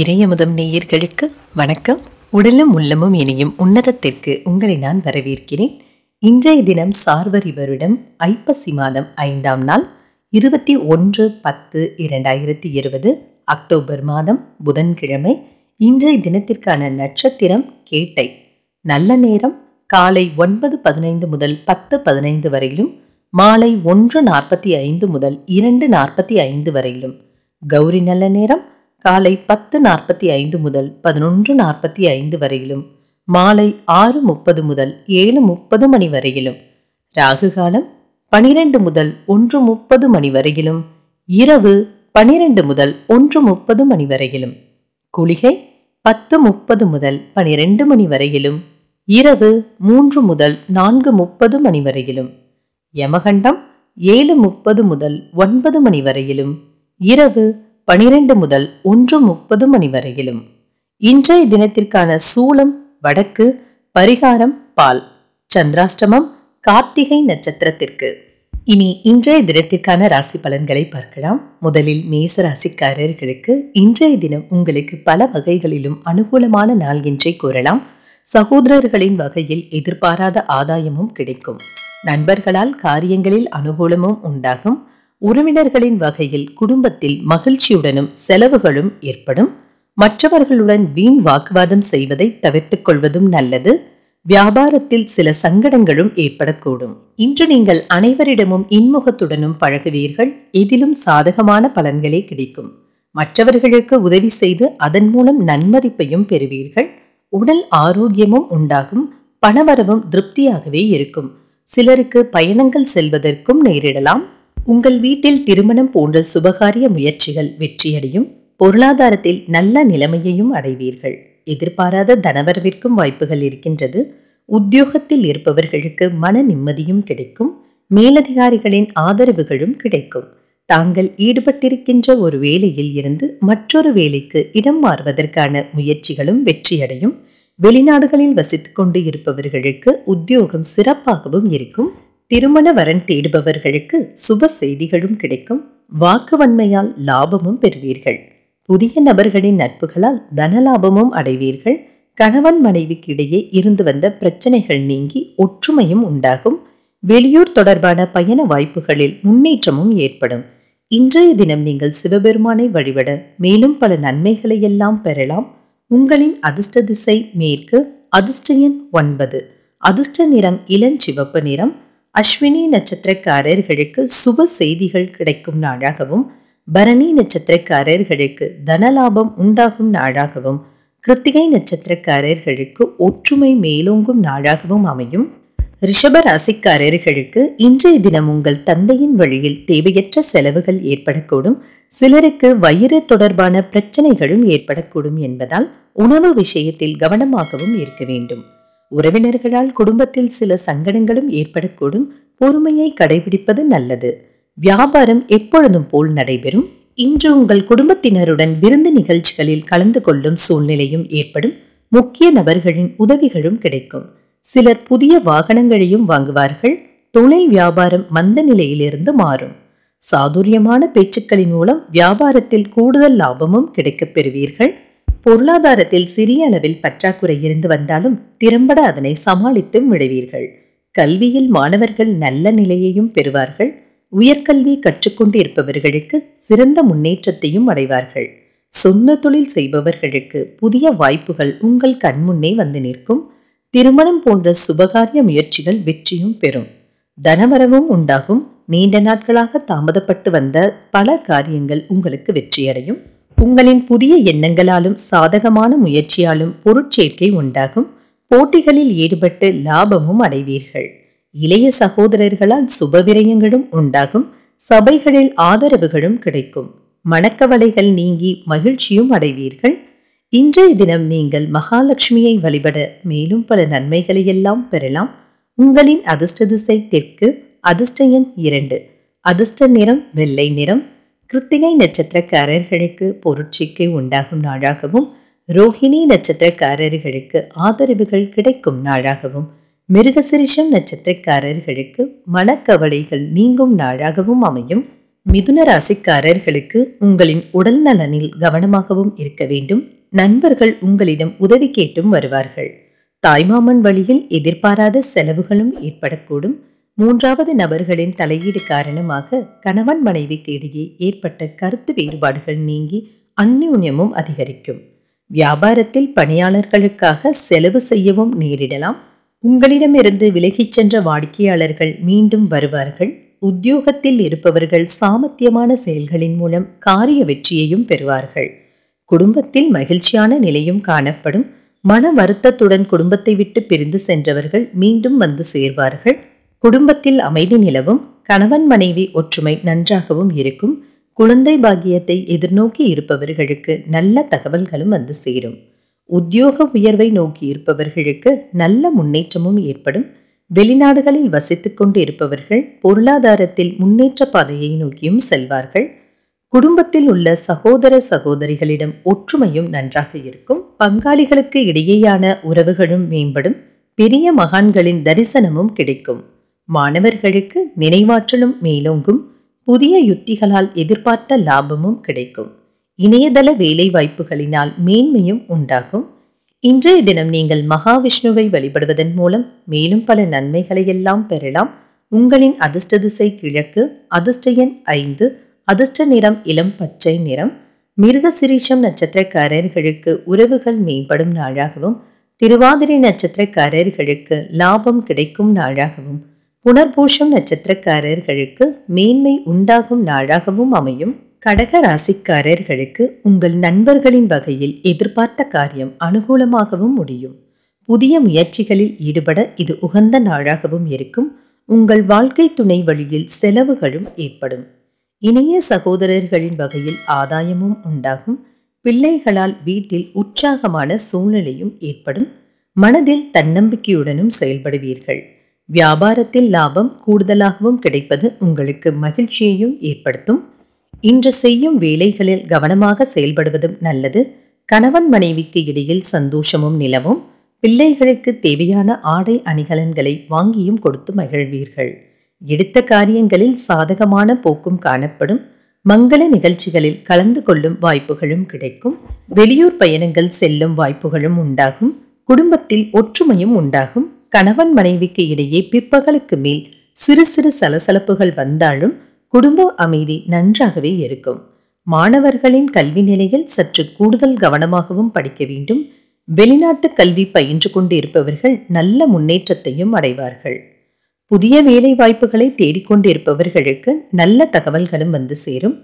இறையமுதம் நேயர்களுக்கு வணக்கம் உடலும் உள்ளமும் இணையும் உன்னதத்திற்கு உங்களை நான் வரவேற்கிறேன் இன்றைய தினம் சார்வரி வருடம் ஐப்பசி மாதம் ஐந்தாம் நாள் இருபத்தி ஒன்று பத்து இரண்டாயிரத்தி இருபது அக்டோபர் மாதம் புதன்கிழமை இன்றைய தினத்திற்கான நட்சத்திரம் கேட்டை நல்ல நேரம் காலை ஒன்பது பதினைந்து முதல் பத்து பதினைந்து வரையிலும் மாலை ஒன்று நாற்பத்தி ஐந்து முதல் இரண்டு நாற்பத்தி ஐந்து வரையிலும் கௌரி நல்ல நேரம் காலை பத்து நாற்பத்தி ஐந்து முதல் பதினொன்று நாற்பத்தி ஐந்து வரையிலும் மாலை ஆறு முப்பது முதல் ஏழு முப்பது மணி வரையிலும் ராகு காலம் பனிரெண்டு முதல் ஒன்று முப்பது மணி வரையிலும் இரவு பனிரெண்டு முதல் ஒன்று முப்பது மணி வரையிலும் குளிகை பத்து முப்பது முதல் பனிரெண்டு மணி வரையிலும் இரவு மூன்று முதல் நான்கு முப்பது மணி வரையிலும் யமகண்டம் ஏழு முப்பது முதல் ஒன்பது மணி வரையிலும் இரவு பனிரெண்டு முதல் ஒன்று முப்பது மணி வரையிலும் இன்றைய தினத்திற்கான சூளம் வடக்கு பரிகாரம் பால் சந்திராஷ்டமம் கார்த்திகை நட்சத்திரத்திற்கு இனி இன்றைய தினத்திற்கான ராசி பலன்களை பார்க்கலாம் முதலில் மேச ராசிக்காரர்களுக்கு இன்றைய தினம் உங்களுக்கு பல வகைகளிலும் அனுகூலமான நாள் என்றே கூறலாம் சகோதரர்களின் வகையில் எதிர்பாராத ஆதாயமும் கிடைக்கும் நண்பர்களால் காரியங்களில் அனுகூலமும் உண்டாகும் உறவினர்களின் வகையில் குடும்பத்தில் மகிழ்ச்சியுடனும் செலவுகளும் ஏற்படும் மற்றவர்களுடன் வீண் வாக்குவாதம் செய்வதை தவிர்த்துக் கொள்வதும் நல்லது வியாபாரத்தில் சில சங்கடங்களும் ஏற்படக்கூடும் இன்று நீங்கள் அனைவரிடமும் இன்முகத்துடனும் பழகுவீர்கள் எதிலும் சாதகமான பலன்களே கிடைக்கும் மற்றவர்களுக்கு உதவி செய்து அதன் மூலம் நன்மதிப்பையும் பெறுவீர்கள் உடல் ஆரோக்கியமும் உண்டாகும் பணவரவும் திருப்தியாகவே இருக்கும் சிலருக்கு பயணங்கள் செல்வதற்கும் நேரிடலாம் உங்கள் வீட்டில் திருமணம் போன்ற சுபகாரிய முயற்சிகள் வெற்றியடையும் பொருளாதாரத்தில் நல்ல நிலைமையையும் அடைவீர்கள் எதிர்பாராத தனவரவிற்கும் வாய்ப்புகள் இருக்கின்றது உத்தியோகத்தில் இருப்பவர்களுக்கு மன நிம்மதியும் கிடைக்கும் மேலதிகாரிகளின் ஆதரவுகளும் கிடைக்கும் தாங்கள் ஈடுபட்டிருக்கின்ற ஒரு வேலையில் இருந்து மற்றொரு வேலைக்கு இடம் மாறுவதற்கான முயற்சிகளும் வெற்றியடையும் வெளிநாடுகளில் வசித்து கொண்டு இருப்பவர்களுக்கு உத்தியோகம் சிறப்பாகவும் இருக்கும் திருமண வரன் தேடுபவர்களுக்கு சுப செய்திகளும் கிடைக்கும் வாக்குவன்மையால் லாபமும் பெறுவீர்கள் புதிய நபர்களின் நட்புகளால் தனலாபமும் அடைவீர்கள் கணவன் மனைவிக்கிடையே இருந்து வந்த பிரச்சனைகள் நீங்கி ஒற்றுமையும் உண்டாகும் வெளியூர் தொடர்பான பயண வாய்ப்புகளில் முன்னேற்றமும் ஏற்படும் இன்றைய தினம் நீங்கள் சிவபெருமானை வழிபட மேலும் பல நன்மைகளை எல்லாம் பெறலாம் உங்களின் அதிர்ஷ்ட திசை மேற்கு அதிர்ஷ்ட எண் ஒன்பது அதிர்ஷ்ட நிறம் இளஞ்சிவப்பு நிறம் அஸ்வினி நட்சத்திரக்காரர்களுக்கு சுப செய்திகள் கிடைக்கும் நாளாகவும் பரணி நட்சத்திரக்காரர்களுக்கு தனலாபம் உண்டாகும் நாளாகவும் கிருத்திகை நட்சத்திரக்காரர்களுக்கு ஒற்றுமை மேலோங்கும் நாளாகவும் அமையும் ரிஷப ராசிக்காரர்களுக்கு இன்றைய தினம் உங்கள் தந்தையின் வழியில் தேவையற்ற செலவுகள் ஏற்படக்கூடும் சிலருக்கு வயிறு தொடர்பான பிரச்சனைகளும் ஏற்படக்கூடும் என்பதால் உணவு விஷயத்தில் கவனமாகவும் இருக்க வேண்டும் உறவினர்களால் குடும்பத்தில் சில சங்கடங்களும் ஏற்படக்கூடும் பொறுமையை கடைபிடிப்பது நல்லது வியாபாரம் எப்பொழுதும் போல் நடைபெறும் இன்று உங்கள் குடும்பத்தினருடன் விருந்து நிகழ்ச்சிகளில் கலந்து கொள்ளும் சூழ்நிலையும் ஏற்படும் முக்கிய நபர்களின் உதவிகளும் கிடைக்கும் சிலர் புதிய வாகனங்களையும் வாங்குவார்கள் தொழில் வியாபாரம் மந்த நிலையிலிருந்து மாறும் சாதுரியமான பேச்சுக்களின் மூலம் வியாபாரத்தில் கூடுதல் லாபமும் கிடைக்கப் பெறுவீர்கள் பொருளாதாரத்தில் சிறிய அளவில் பற்றாக்குறை இருந்து வந்தாலும் திறம்பட அதனை சமாளித்தும் விடுவீர்கள் கல்வியில் மாணவர்கள் நல்ல நிலையையும் பெறுவார்கள் உயர்கல்வி கற்றுக்கொண்டு இருப்பவர்களுக்கு சிறந்த முன்னேற்றத்தையும் அடைவார்கள் சொந்த தொழில் செய்பவர்களுக்கு புதிய வாய்ப்புகள் உங்கள் கண்முன்னே வந்து நிற்கும் திருமணம் போன்ற சுபகாரிய முயற்சிகள் வெற்றியும் பெறும் தனவரவும் உண்டாகும் நீண்ட நாட்களாக தாமதப்பட்டு வந்த பல காரியங்கள் உங்களுக்கு வெற்றியடையும் உங்களின் புதிய எண்ணங்களாலும் சாதகமான முயற்சியாலும் பொருட்சேர்க்கை உண்டாகும் போட்டிகளில் ஈடுபட்டு லாபமும் அடைவீர்கள் இளைய சகோதரர்களால் சுபவிரயங்களும் உண்டாகும் சபைகளில் ஆதரவுகளும் கிடைக்கும் மணக்கவலைகள் நீங்கி மகிழ்ச்சியும் அடைவீர்கள் இன்றைய தினம் நீங்கள் மகாலட்சுமியை வழிபட மேலும் பல நன்மைகளை எல்லாம் பெறலாம் உங்களின் அதிர்ஷ்ட திசை தெற்கு அதிர்ஷ்ட எண் இரண்டு அதிர்ஷ்ட நிறம் வெள்ளை நிறம் கிருத்திகை நட்சத்திரக்காரர்களுக்கு பொருட்சிக்கை உண்டாகும் நாளாகவும் ரோஹிணி நட்சத்திரக்காரர்களுக்கு ஆதரவுகள் கிடைக்கும் நாளாகவும் மிருகசிரிஷம் நட்சத்திரக்காரர்களுக்கு மனக்கவலைகள் நீங்கும் நாளாகவும் அமையும் மிதுன ராசிக்காரர்களுக்கு உங்களின் உடல் நலனில் கவனமாகவும் இருக்க வேண்டும் நண்பர்கள் உங்களிடம் உதவி கேட்டும் வருவார்கள் தாய்மாமன் வழியில் எதிர்பாராத செலவுகளும் ஏற்படக்கூடும் மூன்றாவது நபர்களின் தலையீடு காரணமாக கணவன் மனைவிக்கு இடையே ஏற்பட்ட கருத்து வேறுபாடுகள் நீங்கி அந்யூன்யமும் அதிகரிக்கும் வியாபாரத்தில் பணியாளர்களுக்காக செலவு செய்யவும் நேரிடலாம் உங்களிடமிருந்து விலகிச் சென்ற வாடிக்கையாளர்கள் மீண்டும் வருவார்கள் உத்தியோகத்தில் இருப்பவர்கள் சாமர்த்தியமான செயல்களின் மூலம் காரிய வெற்றியையும் பெறுவார்கள் குடும்பத்தில் மகிழ்ச்சியான நிலையும் காணப்படும் மன வருத்தத்துடன் குடும்பத்தை விட்டு பிரிந்து சென்றவர்கள் மீண்டும் வந்து சேர்வார்கள் குடும்பத்தில் அமைதி நிலவும் கணவன் மனைவி ஒற்றுமை நன்றாகவும் இருக்கும் குழந்தை பாக்கியத்தை எதிர்நோக்கி இருப்பவர்களுக்கு நல்ல தகவல்களும் வந்து சேரும் உத்தியோக உயர்வை நோக்கி இருப்பவர்களுக்கு நல்ல முன்னேற்றமும் ஏற்படும் வெளிநாடுகளில் வசித்து கொண்டு இருப்பவர்கள் பொருளாதாரத்தில் முன்னேற்ற பாதையை நோக்கியும் செல்வார்கள் குடும்பத்தில் உள்ள சகோதர சகோதரிகளிடம் ஒற்றுமையும் நன்றாக இருக்கும் பங்காளிகளுக்கு இடையேயான உறவுகளும் மேம்படும் பெரிய மகான்களின் தரிசனமும் கிடைக்கும் மாணவர்களுக்கு நினைவாற்றலும் மேலோங்கும் புதிய யுத்திகளால் எதிர்பார்த்த லாபமும் கிடைக்கும் இணையதள வேலை வாய்ப்புகளினால் மேன்மையும் உண்டாகும் இன்றைய தினம் நீங்கள் மகாவிஷ்ணுவை வழிபடுவதன் மூலம் மேலும் பல நன்மைகளை எல்லாம் பெறலாம் உங்களின் அதிர்ஷ்ட திசை கிழக்கு அதிர்ஷ்ட எண் ஐந்து அதிர்ஷ்ட நிறம் இளம் பச்சை நிறம் மிருகசிரீஷம் நட்சத்திரக்காரர்களுக்கு உறவுகள் மேம்படும் நாளாகவும் திருவாதிரை நட்சத்திரக்காரர்களுக்கு லாபம் கிடைக்கும் நாளாகவும் புனர்பூஷம் நட்சத்திரக்காரர்களுக்கு மேன்மை உண்டாகும் நாளாகவும் அமையும் கடக ராசிக்காரர்களுக்கு உங்கள் நண்பர்களின் வகையில் எதிர்பார்த்த காரியம் அனுகூலமாகவும் முடியும் புதிய முயற்சிகளில் ஈடுபட இது உகந்த நாளாகவும் இருக்கும் உங்கள் வாழ்க்கை துணை வழியில் செலவுகளும் ஏற்படும் இணைய சகோதரர்களின் வகையில் ஆதாயமும் உண்டாகும் பிள்ளைகளால் வீட்டில் உற்சாகமான சூழ்நிலையும் ஏற்படும் மனதில் தன்னம்பிக்கையுடனும் செயல்படுவீர்கள் வியாபாரத்தில் லாபம் கூடுதலாகவும் கிடைப்பது உங்களுக்கு மகிழ்ச்சியையும் ஏற்படுத்தும் இன்று செய்யும் வேலைகளில் கவனமாக செயல்படுவதும் நல்லது கணவன் மனைவிக்கு இடையில் சந்தோஷமும் நிலவும் பிள்ளைகளுக்கு தேவையான ஆடை அணிகலன்களை வாங்கியும் கொடுத்து மகிழ்வீர்கள் எடுத்த காரியங்களில் சாதகமான போக்கும் காணப்படும் மங்கள நிகழ்ச்சிகளில் கலந்து கொள்ளும் வாய்ப்புகளும் கிடைக்கும் வெளியூர் பயணங்கள் செல்லும் வாய்ப்புகளும் உண்டாகும் குடும்பத்தில் ஒற்றுமையும் உண்டாகும் கணவன் மனைவிக்கு இடையே பிற்பகலுக்கு மேல் சிறு சிறு சலசலப்புகள் வந்தாலும் குடும்ப அமைதி நன்றாகவே இருக்கும் மாணவர்களின் கல்வி நிலையில் சற்று கூடுதல் கவனமாகவும் படிக்க வேண்டும் வெளிநாட்டு கல்வி பயின்று கொண்டு இருப்பவர்கள் நல்ல முன்னேற்றத்தையும் அடைவார்கள் புதிய வேலை வாய்ப்புகளை தேடிக்கொண்டு இருப்பவர்களுக்கு நல்ல தகவல்களும் வந்து சேரும்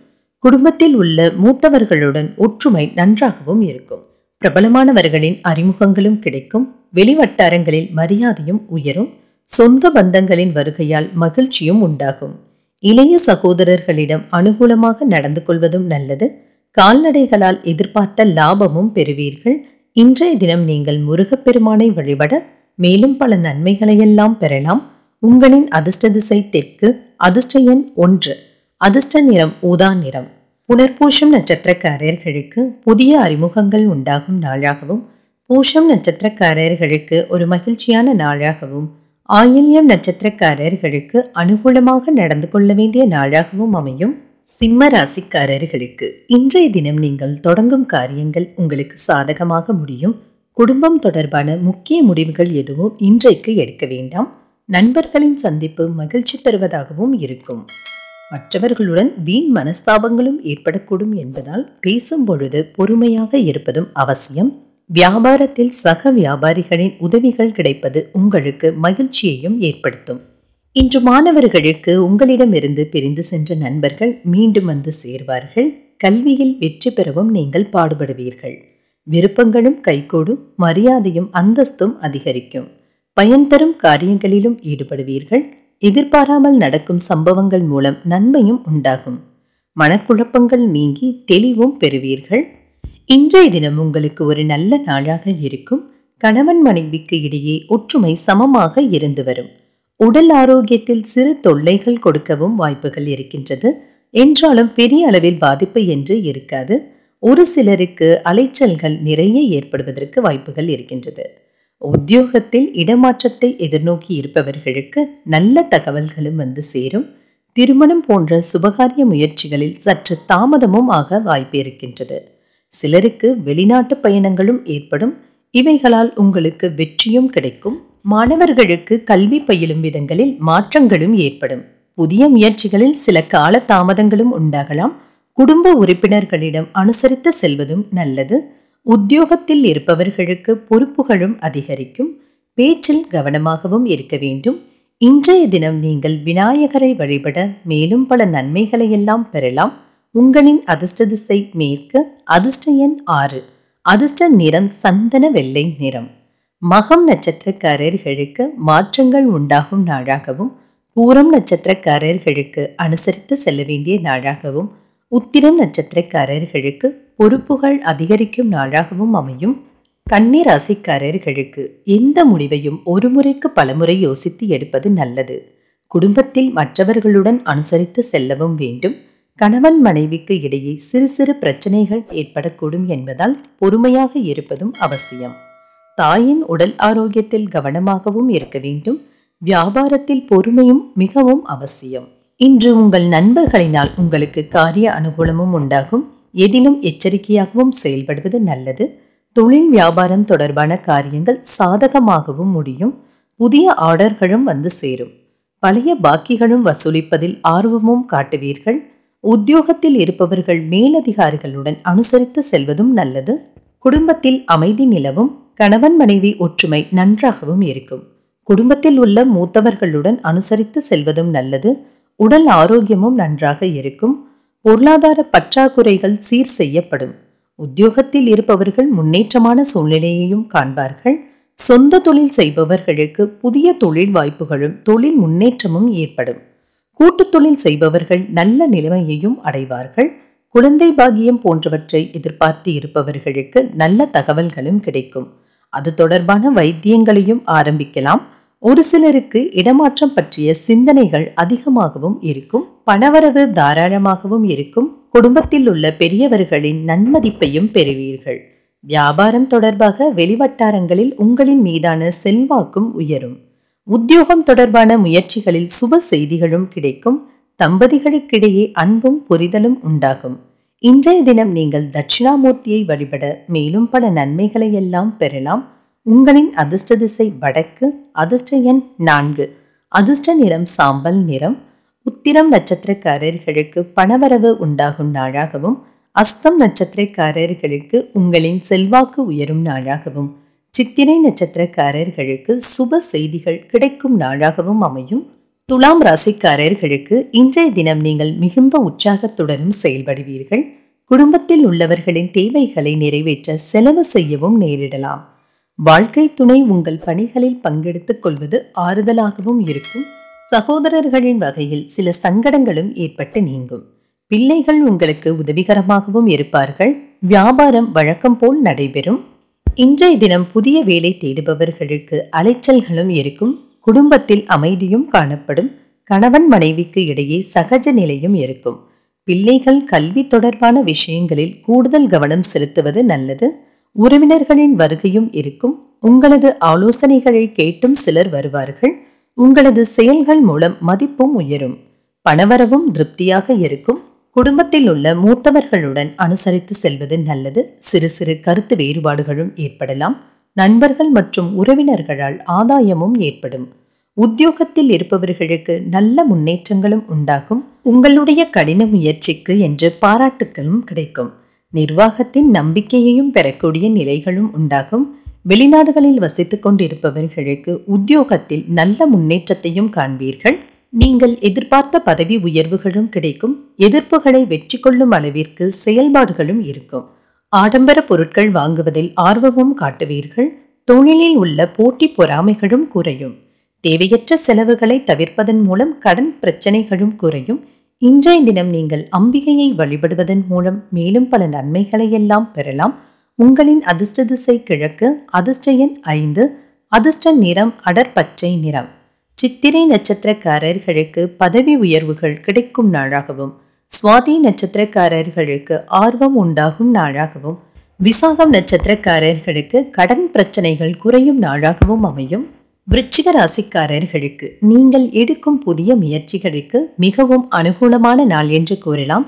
குடும்பத்தில் உள்ள மூத்தவர்களுடன் ஒற்றுமை நன்றாகவும் இருக்கும் பிரபலமானவர்களின் அறிமுகங்களும் கிடைக்கும் வெளிவட்டாரங்களில் மரியாதையும் உயரும் சொந்த பந்தங்களின் வருகையால் மகிழ்ச்சியும் உண்டாகும் இளைய சகோதரர்களிடம் அனுகூலமாக நடந்து கொள்வதும் நல்லது கால்நடைகளால் எதிர்பார்த்த லாபமும் பெறுவீர்கள் இன்றைய தினம் நீங்கள் முருகப்பெருமானை வழிபட மேலும் பல நன்மைகளையெல்லாம் பெறலாம் உங்களின் அதிர்ஷ்ட திசை தெற்கு அதிர்ஷ்ட எண் ஒன்று அதிர்ஷ்ட நிறம் ஊதா நிறம் புனர்பூஷம் நட்சத்திரக்காரர்களுக்கு புதிய அறிமுகங்கள் உண்டாகும் நாளாகவும் பூஷம் நட்சத்திரக்காரர்களுக்கு ஒரு மகிழ்ச்சியான நாளாகவும் ஆயில்யம் நட்சத்திரக்காரர்களுக்கு அனுகூலமாக நடந்து கொள்ள வேண்டிய நாளாகவும் அமையும் சிம்ம ராசிக்காரர்களுக்கு இன்றைய தினம் நீங்கள் தொடங்கும் காரியங்கள் உங்களுக்கு சாதகமாக முடியும் குடும்பம் தொடர்பான முக்கிய முடிவுகள் எதுவும் இன்றைக்கு எடுக்க வேண்டாம் நண்பர்களின் சந்திப்பு மகிழ்ச்சி தருவதாகவும் இருக்கும் மற்றவர்களுடன் வீண் மனஸ்தாபங்களும் ஏற்படக்கூடும் என்பதால் பேசும் பொழுது பொறுமையாக இருப்பதும் அவசியம் வியாபாரத்தில் சக வியாபாரிகளின் உதவிகள் கிடைப்பது உங்களுக்கு மகிழ்ச்சியையும் ஏற்படுத்தும் இன்று மாணவர்களுக்கு உங்களிடமிருந்து பிரிந்து சென்ற நண்பர்கள் மீண்டும் வந்து சேர்வார்கள் கல்வியில் வெற்றி பெறவும் நீங்கள் பாடுபடுவீர்கள் விருப்பங்களும் கைகூடும் மரியாதையும் அந்தஸ்தும் அதிகரிக்கும் பயன் தரும் காரியங்களிலும் ஈடுபடுவீர்கள் எதிர்பாராமல் நடக்கும் சம்பவங்கள் மூலம் நன்மையும் உண்டாகும் மனக்குழப்பங்கள் நீங்கி தெளிவும் பெறுவீர்கள் இன்றைய தினம் உங்களுக்கு ஒரு நல்ல நாளாக இருக்கும் கணவன் மனைவிக்கு இடையே ஒற்றுமை சமமாக இருந்து வரும் உடல் ஆரோக்கியத்தில் சிறு தொல்லைகள் கொடுக்கவும் வாய்ப்புகள் இருக்கின்றது என்றாலும் பெரிய அளவில் பாதிப்பு என்று இருக்காது ஒரு சிலருக்கு அலைச்சல்கள் நிறைய ஏற்படுவதற்கு வாய்ப்புகள் இருக்கின்றது உத்தியோகத்தில் இடமாற்றத்தை எதிர்நோக்கி இருப்பவர்களுக்கு நல்ல தகவல்களும் வந்து சேரும் திருமணம் போன்ற சுபகாரிய முயற்சிகளில் சற்று தாமதமும் ஆக வாய்ப்பு இருக்கின்றது சிலருக்கு வெளிநாட்டு பயணங்களும் ஏற்படும் இவைகளால் உங்களுக்கு வெற்றியும் கிடைக்கும் மாணவர்களுக்கு கல்வி பயிலும் விதங்களில் மாற்றங்களும் ஏற்படும் புதிய முயற்சிகளில் சில கால தாமதங்களும் உண்டாகலாம் குடும்ப உறுப்பினர்களிடம் அனுசரித்து செல்வதும் நல்லது உத்தியோகத்தில் இருப்பவர்களுக்கு பொறுப்புகளும் அதிகரிக்கும் பேச்சில் கவனமாகவும் இருக்க வேண்டும் இன்றைய தினம் நீங்கள் விநாயகரை வழிபட மேலும் பல நன்மைகளை எல்லாம் பெறலாம் உங்களின் அதிர்ஷ்ட திசை மேற்கு அதிர்ஷ்ட எண் ஆறு அதிர்ஷ்ட நிறம் சந்தன வெள்ளை நிறம் மகம் நட்சத்திரக்காரர்களுக்கு மாற்றங்கள் உண்டாகும் நாளாகவும் பூரம் நட்சத்திரக்காரர்களுக்கு அனுசரித்து செல்ல வேண்டிய நாளாகவும் உத்திரம் நட்சத்திரக்காரர்களுக்கு பொறுப்புகள் அதிகரிக்கும் நாளாகவும் அமையும் கன்னிராசிக்காரர்களுக்கு ராசிக்காரர்களுக்கு எந்த முடிவையும் ஒரு முறைக்கு பலமுறை யோசித்து எடுப்பது நல்லது குடும்பத்தில் மற்றவர்களுடன் அனுசரித்து செல்லவும் வேண்டும் கணவன் மனைவிக்கு இடையே சிறு சிறு பிரச்சனைகள் ஏற்படக்கூடும் என்பதால் பொறுமையாக இருப்பதும் அவசியம் தாயின் உடல் ஆரோக்கியத்தில் கவனமாகவும் இருக்க வேண்டும் வியாபாரத்தில் பொறுமையும் மிகவும் அவசியம் இன்று உங்கள் நண்பர்களினால் உங்களுக்கு காரிய அனுகூலமும் உண்டாகும் எதிலும் எச்சரிக்கையாகவும் செயல்படுவது நல்லது தொழில் வியாபாரம் தொடர்பான காரியங்கள் சாதகமாகவும் முடியும் புதிய ஆர்டர்களும் வந்து சேரும் பழைய பாக்கிகளும் வசூலிப்பதில் ஆர்வமும் காட்டுவீர்கள் உத்தியோகத்தில் இருப்பவர்கள் மேலதிகாரிகளுடன் அனுசரித்து செல்வதும் நல்லது குடும்பத்தில் அமைதி நிலவும் கணவன் மனைவி ஒற்றுமை நன்றாகவும் இருக்கும் குடும்பத்தில் உள்ள மூத்தவர்களுடன் அனுசரித்து செல்வதும் நல்லது உடல் ஆரோக்கியமும் நன்றாக இருக்கும் பொருளாதார பற்றாக்குறைகள் சீர் செய்யப்படும் உத்தியோகத்தில் இருப்பவர்கள் முன்னேற்றமான சூழ்நிலையையும் காண்பார்கள் சொந்த தொழில் செய்பவர்களுக்கு புதிய தொழில் வாய்ப்புகளும் தொழில் முன்னேற்றமும் ஏற்படும் கூட்டுத் தொழில் செய்பவர்கள் நல்ல நிலைமையையும் அடைவார்கள் குழந்தை பாகியம் போன்றவற்றை எதிர்பார்த்து இருப்பவர்களுக்கு நல்ல தகவல்களும் கிடைக்கும் அது தொடர்பான வைத்தியங்களையும் ஆரம்பிக்கலாம் ஒரு சிலருக்கு இடமாற்றம் பற்றிய சிந்தனைகள் அதிகமாகவும் இருக்கும் பணவரவு தாராளமாகவும் இருக்கும் குடும்பத்தில் உள்ள பெரியவர்களின் நன்மதிப்பையும் பெறுவீர்கள் வியாபாரம் தொடர்பாக வெளிவட்டாரங்களில் உங்களின் மீதான செல்வாக்கும் உயரும் உத்தியோகம் தொடர்பான முயற்சிகளில் சுப செய்திகளும் கிடைக்கும் தம்பதிகளுக்கிடையே அன்பும் புரிதலும் உண்டாகும் இன்றைய தினம் நீங்கள் தட்சிணாமூர்த்தியை வழிபட மேலும் பல நன்மைகளை எல்லாம் பெறலாம் உங்களின் அதிர்ஷ்ட திசை வடக்கு அதிர்ஷ்ட எண் நான்கு அதிர்ஷ்ட நிறம் சாம்பல் நிறம் உத்திரம் நட்சத்திரக்காரர்களுக்கு பணவரவு உண்டாகும் நாளாகவும் அஸ்தம் நட்சத்திரக்காரர்களுக்கு உங்களின் செல்வாக்கு உயரும் நாளாகவும் சித்திரை நட்சத்திரக்காரர்களுக்கு சுப செய்திகள் கிடைக்கும் நாளாகவும் அமையும் துலாம் ராசிக்காரர்களுக்கு இன்றைய தினம் நீங்கள் மிகுந்த உற்சாகத்துடனும் செயல்படுவீர்கள் குடும்பத்தில் உள்ளவர்களின் தேவைகளை நிறைவேற்ற செலவு செய்யவும் நேரிடலாம் வாழ்க்கை துணை உங்கள் பணிகளில் பங்கெடுத்துக் கொள்வது ஆறுதலாகவும் இருக்கும் சகோதரர்களின் வகையில் சில சங்கடங்களும் ஏற்பட்டு நீங்கும் பிள்ளைகள் உங்களுக்கு உதவிகரமாகவும் இருப்பார்கள் வியாபாரம் வழக்கம் போல் நடைபெறும் இன்றைய தினம் புதிய வேலை தேடுபவர்களுக்கு அலைச்சல்களும் இருக்கும் குடும்பத்தில் அமைதியும் காணப்படும் கணவன் மனைவிக்கு இடையே சகஜ நிலையும் இருக்கும் பிள்ளைகள் கல்வி தொடர்பான விஷயங்களில் கூடுதல் கவனம் செலுத்துவது நல்லது உறவினர்களின் வருகையும் இருக்கும் உங்களது ஆலோசனைகளை கேட்டும் சிலர் வருவார்கள் உங்களது செயல்கள் மூலம் மதிப்பும் உயரும் பணவரவும் திருப்தியாக இருக்கும் குடும்பத்தில் உள்ள மூத்தவர்களுடன் அனுசரித்து செல்வது நல்லது சிறு சிறு கருத்து வேறுபாடுகளும் ஏற்படலாம் நண்பர்கள் மற்றும் உறவினர்களால் ஆதாயமும் ஏற்படும் உத்தியோகத்தில் இருப்பவர்களுக்கு நல்ல முன்னேற்றங்களும் உண்டாகும் உங்களுடைய கடின முயற்சிக்கு என்று பாராட்டுகளும் கிடைக்கும் நிர்வாகத்தின் நம்பிக்கையையும் பெறக்கூடிய நிலைகளும் உண்டாகும் வெளிநாடுகளில் வசித்து கொண்டிருப்பவர்களுக்கு உத்தியோகத்தில் நல்ல முன்னேற்றத்தையும் காண்பீர்கள் நீங்கள் எதிர்பார்த்த பதவி உயர்வுகளும் கிடைக்கும் எதிர்ப்புகளை வெற்றி கொள்ளும் அளவிற்கு செயல்பாடுகளும் இருக்கும் ஆடம்பர பொருட்கள் வாங்குவதில் ஆர்வமும் காட்டுவீர்கள் தொழிலில் உள்ள போட்டி பொறாமைகளும் குறையும் தேவையற்ற செலவுகளை தவிர்ப்பதன் மூலம் கடன் பிரச்சனைகளும் குறையும் இன்றைய தினம் நீங்கள் அம்பிகையை வழிபடுவதன் மூலம் மேலும் பல நன்மைகளை எல்லாம் பெறலாம் உங்களின் அதிர்ஷ்ட திசை கிழக்கு அதிர்ஷ்ட எண் ஐந்து அதிர்ஷ்ட நிறம் அடர் பச்சை நிறம் சித்திரை நட்சத்திரக்காரர்களுக்கு பதவி உயர்வுகள் கிடைக்கும் நாளாகவும் சுவாதி நட்சத்திரக்காரர்களுக்கு ஆர்வம் உண்டாகும் நாளாகவும் விசாகம் நட்சத்திரக்காரர்களுக்கு கடன் பிரச்சனைகள் குறையும் நாளாகவும் அமையும் விருச்சிக ராசிக்காரர்களுக்கு நீங்கள் எடுக்கும் புதிய முயற்சிகளுக்கு மிகவும் அனுகூலமான நாள் என்று கூறலாம்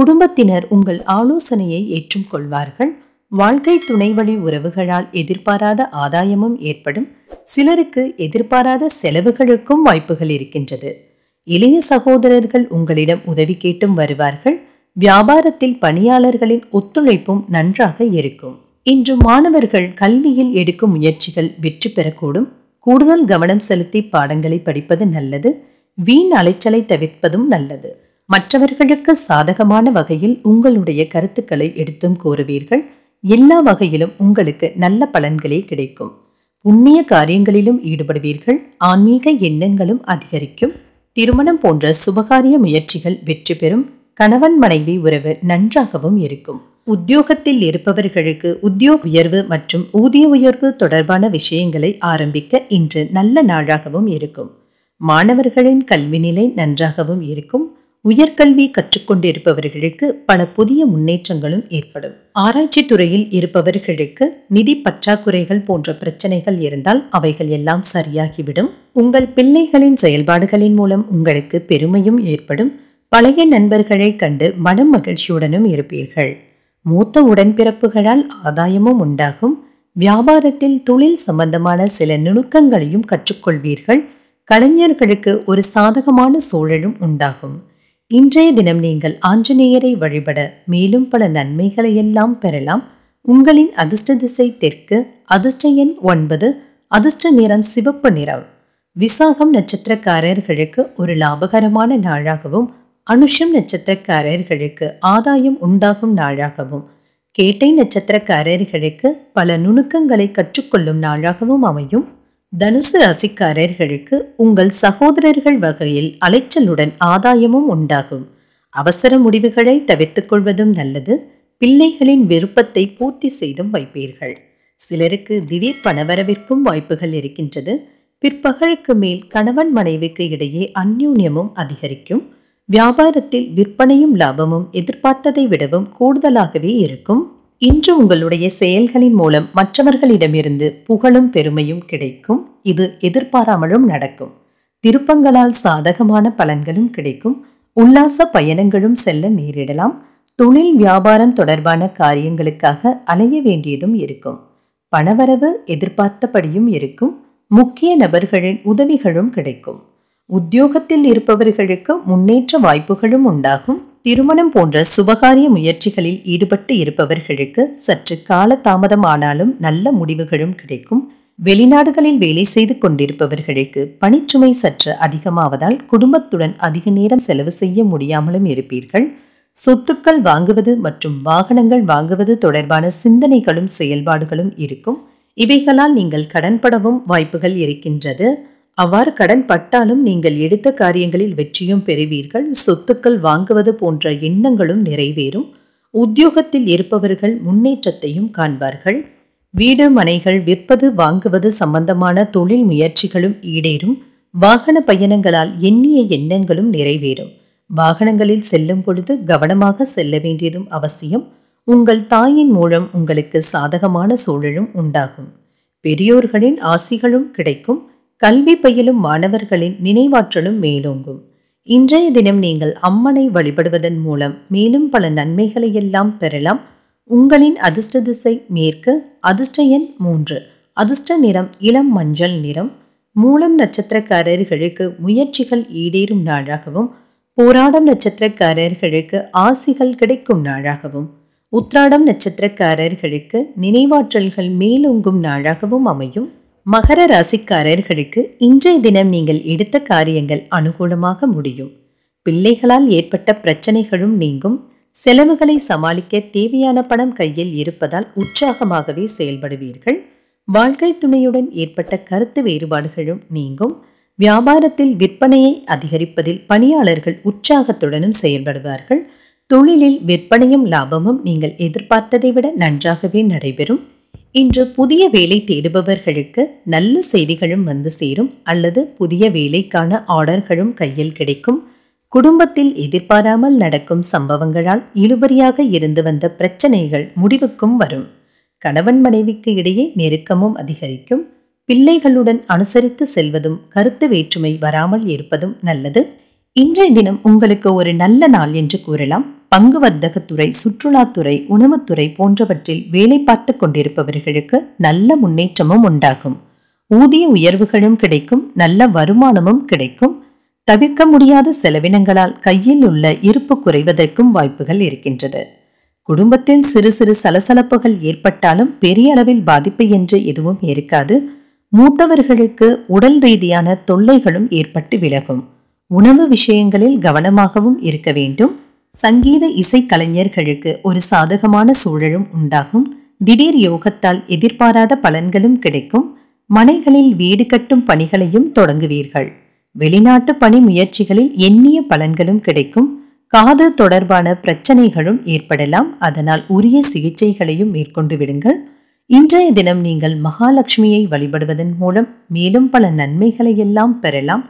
குடும்பத்தினர் உங்கள் ஆலோசனையை ஏற்றும் கொள்வார்கள் வாழ்க்கை துணைவழி உறவுகளால் எதிர்பாராத ஆதாயமும் ஏற்படும் சிலருக்கு எதிர்பாராத செலவுகளுக்கும் வாய்ப்புகள் இருக்கின்றது இளைய சகோதரர்கள் உங்களிடம் உதவி கேட்டும் வருவார்கள் வியாபாரத்தில் பணியாளர்களின் ஒத்துழைப்பும் நன்றாக இருக்கும் இன்று மாணவர்கள் கல்வியில் எடுக்கும் முயற்சிகள் வெற்றி பெறக்கூடும் கூடுதல் கவனம் செலுத்தி பாடங்களை படிப்பது நல்லது வீண் அலைச்சலை தவிர்ப்பதும் நல்லது மற்றவர்களுக்கு சாதகமான வகையில் உங்களுடைய கருத்துக்களை எடுத்தும் கூறுவீர்கள் எல்லா வகையிலும் உங்களுக்கு நல்ல பலன்களே கிடைக்கும் புண்ணிய காரியங்களிலும் ஈடுபடுவீர்கள் ஆன்மீக எண்ணங்களும் அதிகரிக்கும் திருமணம் போன்ற சுபகாரிய முயற்சிகள் வெற்றி பெறும் கணவன் மனைவி உறவு நன்றாகவும் இருக்கும் உத்தியோகத்தில் இருப்பவர்களுக்கு உத்தியோக உயர்வு மற்றும் ஊதிய உயர்வு தொடர்பான விஷயங்களை ஆரம்பிக்க இன்று நல்ல நாளாகவும் இருக்கும் மாணவர்களின் கல்வி நிலை நன்றாகவும் இருக்கும் உயர்கல்வி கற்றுக்கொண்டிருப்பவர்களுக்கு பல புதிய முன்னேற்றங்களும் ஏற்படும் ஆராய்ச்சி துறையில் இருப்பவர்களுக்கு நிதி பற்றாக்குறைகள் போன்ற பிரச்சனைகள் இருந்தால் அவைகள் எல்லாம் சரியாகிவிடும் உங்கள் பிள்ளைகளின் செயல்பாடுகளின் மூலம் உங்களுக்கு பெருமையும் ஏற்படும் பழைய நண்பர்களை கண்டு மனம் மகிழ்ச்சியுடனும் இருப்பீர்கள் மூத்த உடன்பிறப்புகளால் ஆதாயமும் உண்டாகும் வியாபாரத்தில் தொழில் சம்பந்தமான சில நுணுக்கங்களையும் கற்றுக்கொள்வீர்கள் கலைஞர்களுக்கு ஒரு சாதகமான சூழலும் உண்டாகும் இன்றைய தினம் நீங்கள் ஆஞ்சநேயரை வழிபட மேலும் பல நன்மைகளை எல்லாம் பெறலாம் உங்களின் அதிர்ஷ்ட திசை தெற்கு அதிர்ஷ்ட எண் ஒன்பது அதிர்ஷ்ட நிறம் சிவப்பு நிறம் விசாகம் நட்சத்திரக்காரர்களுக்கு ஒரு லாபகரமான நாளாகவும் அனுஷம் நட்சத்திரக்காரர்களுக்கு ஆதாயம் உண்டாகும் நாளாகவும் கேட்டை நட்சத்திரக்காரர்களுக்கு பல நுணுக்கங்களை கற்றுக்கொள்ளும் நாளாகவும் அமையும் தனுசு ராசிக்காரர்களுக்கு உங்கள் சகோதரர்கள் வகையில் அலைச்சலுடன் ஆதாயமும் உண்டாகும் அவசர முடிவுகளை தவிர்த்து கொள்வதும் நல்லது பிள்ளைகளின் விருப்பத்தை பூர்த்தி செய்தும் வைப்பீர்கள் சிலருக்கு திடீர் பணவரவிற்கும் வாய்ப்புகள் இருக்கின்றது பிற்பகலுக்கு மேல் கணவன் மனைவிக்கு இடையே அந்யூன்யமும் அதிகரிக்கும் வியாபாரத்தில் விற்பனையும் லாபமும் எதிர்பார்த்ததை விடவும் கூடுதலாகவே இருக்கும் இன்று உங்களுடைய செயல்களின் மூலம் மற்றவர்களிடமிருந்து புகழும் பெருமையும் கிடைக்கும் இது எதிர்பாராமலும் நடக்கும் திருப்பங்களால் சாதகமான பலன்களும் கிடைக்கும் உல்லாச பயணங்களும் செல்ல நேரிடலாம் தொழில் வியாபாரம் தொடர்பான காரியங்களுக்காக அலைய வேண்டியதும் இருக்கும் பணவரவு எதிர்பார்த்தபடியும் இருக்கும் முக்கிய நபர்களின் உதவிகளும் கிடைக்கும் உத்தியோகத்தில் இருப்பவர்களுக்கு முன்னேற்ற வாய்ப்புகளும் உண்டாகும் திருமணம் போன்ற சுபகாரிய முயற்சிகளில் ஈடுபட்டு இருப்பவர்களுக்கு சற்று கால தாமதம் ஆனாலும் நல்ல முடிவுகளும் கிடைக்கும் வெளிநாடுகளில் வேலை செய்து கொண்டிருப்பவர்களுக்கு பணிச்சுமை சற்று அதிகமாவதால் குடும்பத்துடன் அதிக நேரம் செலவு செய்ய முடியாமலும் இருப்பீர்கள் சொத்துக்கள் வாங்குவது மற்றும் வாகனங்கள் வாங்குவது தொடர்பான சிந்தனைகளும் செயல்பாடுகளும் இருக்கும் இவைகளால் நீங்கள் கடன்படவும் வாய்ப்புகள் இருக்கின்றது அவ்வாறு கடன் பட்டாலும் நீங்கள் எடுத்த காரியங்களில் வெற்றியும் பெறுவீர்கள் சொத்துக்கள் வாங்குவது போன்ற எண்ணங்களும் நிறைவேறும் உத்தியோகத்தில் இருப்பவர்கள் முன்னேற்றத்தையும் காண்பார்கள் வீடு மனைகள் விற்பது வாங்குவது சம்பந்தமான தொழில் முயற்சிகளும் ஈடேறும் வாகன பயணங்களால் எண்ணிய எண்ணங்களும் நிறைவேறும் வாகனங்களில் செல்லும் பொழுது கவனமாக செல்ல வேண்டியதும் அவசியம் உங்கள் தாயின் மூலம் உங்களுக்கு சாதகமான சூழலும் உண்டாகும் பெரியோர்களின் ஆசிகளும் கிடைக்கும் கல்வி பயிலும் மாணவர்களின் நினைவாற்றலும் மேலோங்கும் இன்றைய தினம் நீங்கள் அம்மனை வழிபடுவதன் மூலம் மேலும் பல நன்மைகளை எல்லாம் பெறலாம் உங்களின் அதிர்ஷ்ட திசை மேற்கு அதிர்ஷ்ட எண் மூன்று அதிர்ஷ்ட நிறம் இளம் மஞ்சள் நிறம் மூலம் நட்சத்திரக்காரர்களுக்கு முயற்சிகள் ஈடேறும் நாளாகவும் போராடம் நட்சத்திரக்காரர்களுக்கு ஆசிகள் கிடைக்கும் நாளாகவும் உத்ராடம் நட்சத்திரக்காரர்களுக்கு நினைவாற்றல்கள் மேலோங்கும் நாளாகவும் அமையும் மகர ராசிக்காரர்களுக்கு இன்றைய தினம் நீங்கள் எடுத்த காரியங்கள் அனுகூலமாக முடியும் பிள்ளைகளால் ஏற்பட்ட பிரச்சனைகளும் நீங்கும் செலவுகளை சமாளிக்க தேவையான பணம் கையில் இருப்பதால் உற்சாகமாகவே செயல்படுவீர்கள் வாழ்க்கை துணையுடன் ஏற்பட்ட கருத்து வேறுபாடுகளும் நீங்கும் வியாபாரத்தில் விற்பனையை அதிகரிப்பதில் பணியாளர்கள் உற்சாகத்துடனும் செயல்படுவார்கள் தொழிலில் விற்பனையும் லாபமும் நீங்கள் எதிர்பார்த்ததை விட நன்றாகவே நடைபெறும் இன்று புதிய வேலை தேடுபவர்களுக்கு நல்ல செய்திகளும் வந்து சேரும் அல்லது புதிய வேலைக்கான ஆர்டர்களும் கையில் கிடைக்கும் குடும்பத்தில் எதிர்பாராமல் நடக்கும் சம்பவங்களால் இழுபறியாக இருந்து வந்த பிரச்சனைகள் முடிவுக்கும் வரும் கணவன் மனைவிக்கு இடையே நெருக்கமும் அதிகரிக்கும் பிள்ளைகளுடன் அனுசரித்து செல்வதும் கருத்து வேற்றுமை வராமல் இருப்பதும் நல்லது இன்றைய தினம் உங்களுக்கு ஒரு நல்ல நாள் என்று கூறலாம் பங்கு வர்த்தகத்துறை சுற்றுலாத்துறை உணவுத்துறை போன்றவற்றில் வேலை பார்த்து கொண்டிருப்பவர்களுக்கு நல்ல முன்னேற்றமும் உண்டாகும் ஊதிய உயர்வுகளும் கிடைக்கும் நல்ல வருமானமும் கிடைக்கும் தவிர்க்க முடியாத செலவினங்களால் கையில் உள்ள இருப்பு குறைவதற்கும் வாய்ப்புகள் இருக்கின்றது குடும்பத்தில் சிறு சிறு சலசலப்புகள் ஏற்பட்டாலும் பெரிய அளவில் பாதிப்பு என்று எதுவும் இருக்காது மூத்தவர்களுக்கு உடல் ரீதியான தொல்லைகளும் ஏற்பட்டு விலகும் உணவு விஷயங்களில் கவனமாகவும் இருக்க வேண்டும் சங்கீத இசைக்கலைஞர்களுக்கு ஒரு சாதகமான சூழலும் உண்டாகும் திடீர் யோகத்தால் எதிர்பாராத பலன்களும் கிடைக்கும் மனைகளில் வீடு கட்டும் பணிகளையும் தொடங்குவீர்கள் வெளிநாட்டு பணி முயற்சிகளில் எண்ணிய பலன்களும் கிடைக்கும் காது தொடர்பான பிரச்சனைகளும் ஏற்படலாம் அதனால் உரிய சிகிச்சைகளையும் மேற்கொண்டு விடுங்கள் இன்றைய தினம் நீங்கள் மகாலட்சுமியை வழிபடுவதன் மூலம் மேலும் பல நன்மைகளை எல்லாம் பெறலாம்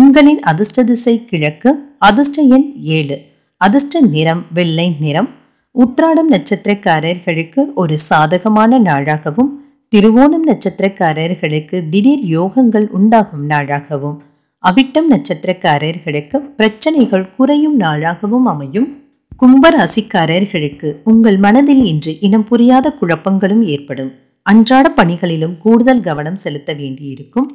உங்களின் அதிர்ஷ்ட திசை கிழக்கு அதிர்ஷ்ட எண் ஏழு அதிர்ஷ்ட நிறம் வெள்ளை நிறம் உத்ராடம் நட்சத்திரக்காரர்களுக்கு ஒரு சாதகமான நாளாகவும் திருவோணம் நட்சத்திரக்காரர்களுக்கு திடீர் யோகங்கள் உண்டாகும் நாளாகவும் அவிட்டம் நட்சத்திரக்காரர்களுக்கு பிரச்சனைகள் குறையும் நாளாகவும் அமையும் கும்பராசிக்காரர்களுக்கு உங்கள் மனதில் இன்று இனம் புரியாத குழப்பங்களும் ஏற்படும் அன்றாட பணிகளிலும் கூடுதல் கவனம் செலுத்த வேண்டியிருக்கும்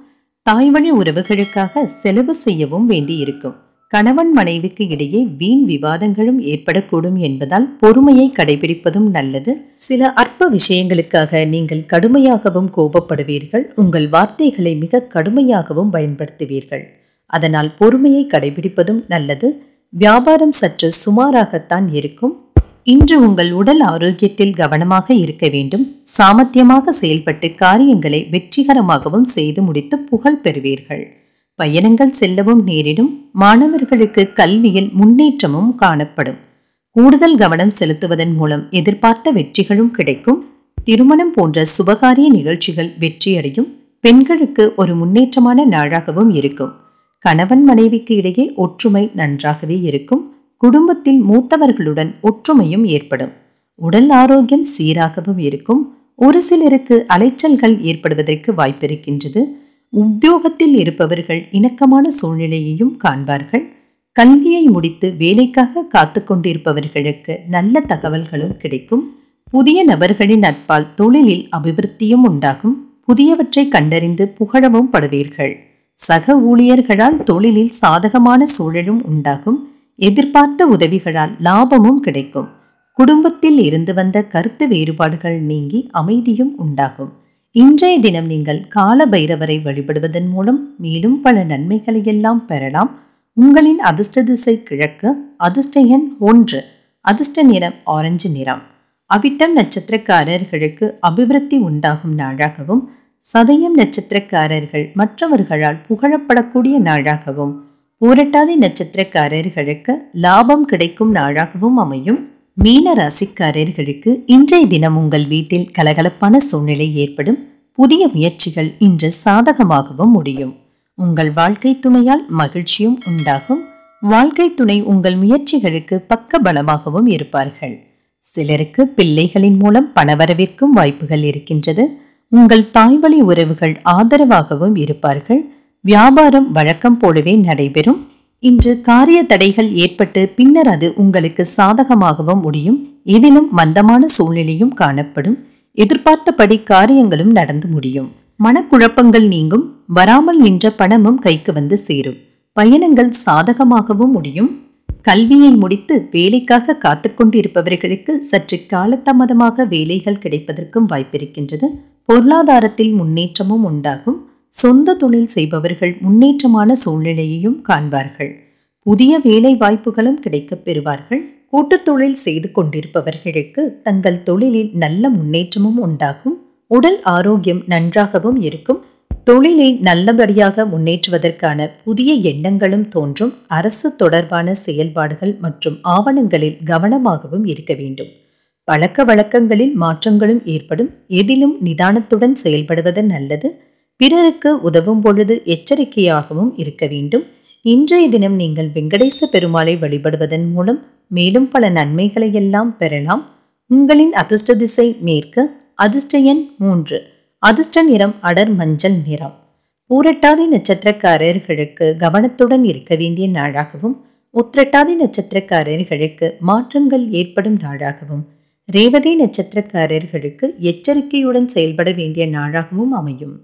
தாய்வழி உறவுகளுக்காக செலவு செய்யவும் வேண்டியிருக்கும் கணவன் மனைவிக்கு இடையே வீண் விவாதங்களும் ஏற்படக்கூடும் என்பதால் பொறுமையை கடைபிடிப்பதும் நல்லது சில அற்ப விஷயங்களுக்காக நீங்கள் கடுமையாகவும் கோபப்படுவீர்கள் உங்கள் வார்த்தைகளை மிக கடுமையாகவும் பயன்படுத்துவீர்கள் அதனால் பொறுமையை கடைபிடிப்பதும் நல்லது வியாபாரம் சற்று சுமாராகத்தான் இருக்கும் இன்று உங்கள் உடல் ஆரோக்கியத்தில் கவனமாக இருக்க வேண்டும் சாமர்த்தியமாக செயல்பட்டு காரியங்களை வெற்றிகரமாகவும் செய்து முடித்து புகழ் பெறுவீர்கள் பயணங்கள் செல்லவும் நேரிடும் மாணவர்களுக்கு கல்வியில் முன்னேற்றமும் காணப்படும் கூடுதல் கவனம் செலுத்துவதன் மூலம் எதிர்பார்த்த வெற்றிகளும் கிடைக்கும் திருமணம் போன்ற சுபகாரிய நிகழ்ச்சிகள் வெற்றியடையும் பெண்களுக்கு ஒரு முன்னேற்றமான நாளாகவும் இருக்கும் கணவன் மனைவிக்கு இடையே ஒற்றுமை நன்றாகவே இருக்கும் குடும்பத்தில் மூத்தவர்களுடன் ஒற்றுமையும் ஏற்படும் உடல் ஆரோக்கியம் சீராகவும் இருக்கும் ஒரு சிலருக்கு அலைச்சல்கள் ஏற்படுவதற்கு வாய்ப்பிருக்கின்றது உத்தியோகத்தில் இருப்பவர்கள் இணக்கமான சூழ்நிலையையும் காண்பார்கள் கல்வியை முடித்து வேலைக்காக காத்து கொண்டிருப்பவர்களுக்கு நல்ல தகவல்களும் கிடைக்கும் புதிய நபர்களின் நட்பால் தொழிலில் அபிவிருத்தியும் உண்டாகும் புதியவற்றை கண்டறிந்து புகழவும் படுவீர்கள் சக ஊழியர்களால் தொழிலில் சாதகமான சூழலும் உண்டாகும் எதிர்பார்த்த உதவிகளால் லாபமும் கிடைக்கும் குடும்பத்தில் இருந்து வந்த கருத்து வேறுபாடுகள் நீங்கி அமைதியும் உண்டாகும் இன்றைய தினம் நீங்கள் கால பைரவரை வழிபடுவதன் மூலம் மேலும் பல நன்மைகளை எல்லாம் பெறலாம் உங்களின் அதிர்ஷ்ட திசை கிழக்கு அதிர்ஷ்ட எண் ஒன்று அதிர்ஷ்ட நிறம் ஆரஞ்சு நிறம் அவிட்டம் நட்சத்திரக்காரர்களுக்கு அபிவிருத்தி உண்டாகும் நாளாகவும் சதயம் நட்சத்திரக்காரர்கள் மற்றவர்களால் புகழப்படக்கூடிய நாளாகவும் ஊரட்டாதி நட்சத்திரக்காரர்களுக்கு லாபம் கிடைக்கும் நாளாகவும் அமையும் மீன ராசிக்காரர்களுக்கு இன்றைய தினம் உங்கள் வீட்டில் கலகலப்பான சூழ்நிலை ஏற்படும் புதிய முயற்சிகள் இன்று சாதகமாகவும் முடியும் உங்கள் வாழ்க்கை துணையால் மகிழ்ச்சியும் உண்டாகும் வாழ்க்கை துணை உங்கள் முயற்சிகளுக்கு பக்க பலமாகவும் இருப்பார்கள் சிலருக்கு பிள்ளைகளின் மூலம் பணவரவிற்கும் வாய்ப்புகள் இருக்கின்றது உங்கள் தாய்வழி உறவுகள் ஆதரவாகவும் இருப்பார்கள் வியாபாரம் வழக்கம் போலவே நடைபெறும் இன்று காரிய தடைகள் ஏற்பட்டு பின்னர் அது உங்களுக்கு சாதகமாகவும் முடியும் எதிலும் மந்தமான சூழ்நிலையும் காணப்படும் எதிர்பார்த்தபடி காரியங்களும் நடந்து முடியும் மனக்குழப்பங்கள் நீங்கும் வராமல் நின்ற பணமும் கைக்கு வந்து சேரும் பயணங்கள் சாதகமாகவும் முடியும் கல்வியை முடித்து வேலைக்காக காத்துக்கொண்டு இருப்பவர்களுக்கு சற்று காலதாமதமாக வேலைகள் கிடைப்பதற்கும் வாய்ப்பிருக்கின்றது பொருளாதாரத்தில் முன்னேற்றமும் உண்டாகும் சொந்த தொழில் செய்பவர்கள் முன்னேற்றமான சூழ்நிலையையும் காண்பார்கள் புதிய வேலை வாய்ப்புகளும் கிடைக்கப் பெறுவார்கள் கூட்டுத் தொழில் செய்து கொண்டிருப்பவர்களுக்கு தங்கள் தொழிலில் நல்ல முன்னேற்றமும் உண்டாகும் உடல் ஆரோக்கியம் நன்றாகவும் இருக்கும் தொழிலை நல்லபடியாக முன்னேற்றுவதற்கான புதிய எண்ணங்களும் தோன்றும் அரசு தொடர்பான செயல்பாடுகள் மற்றும் ஆவணங்களில் கவனமாகவும் இருக்க வேண்டும் பழக்க வழக்கங்களில் மாற்றங்களும் ஏற்படும் எதிலும் நிதானத்துடன் செயல்படுவது நல்லது பிறருக்கு உதவும் பொழுது எச்சரிக்கையாகவும் இருக்க வேண்டும் இன்றைய தினம் நீங்கள் வெங்கடேச பெருமாளை வழிபடுவதன் மூலம் மேலும் பல நன்மைகளை எல்லாம் பெறலாம் உங்களின் அதிர்ஷ்ட திசை மேற்கு அதிர்ஷ்ட எண் மூன்று அதிர்ஷ்ட நிறம் அடர் மஞ்சள் நிறம் ஊரட்டாதி நட்சத்திரக்காரர்களுக்கு கவனத்துடன் இருக்க வேண்டிய நாளாகவும் உத்திரட்டாதி நட்சத்திரக்காரர்களுக்கு மாற்றங்கள் ஏற்படும் நாளாகவும் ரேவதி நட்சத்திரக்காரர்களுக்கு எச்சரிக்கையுடன் செயல்பட வேண்டிய நாளாகவும் அமையும்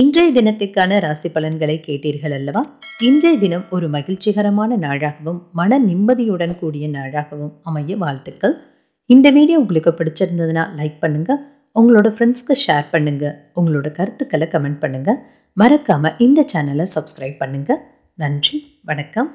இன்றைய தினத்துக்கான ராசி பலன்களை கேட்டீர்கள் அல்லவா இன்றைய தினம் ஒரு மகிழ்ச்சிகரமான நாளாகவும் மன நிம்மதியுடன் கூடிய நாளாகவும் அமைய வாழ்த்துக்கள் இந்த வீடியோ உங்களுக்கு பிடிச்சிருந்ததுன்னா லைக் பண்ணுங்கள் உங்களோட ஃப்ரெண்ட்ஸ்க்கு ஷேர் பண்ணுங்கள் உங்களோட கருத்துக்களை கமெண்ட் பண்ணுங்கள் மறக்காமல் இந்த சேனலை சப்ஸ்கிரைப் பண்ணுங்கள் நன்றி வணக்கம்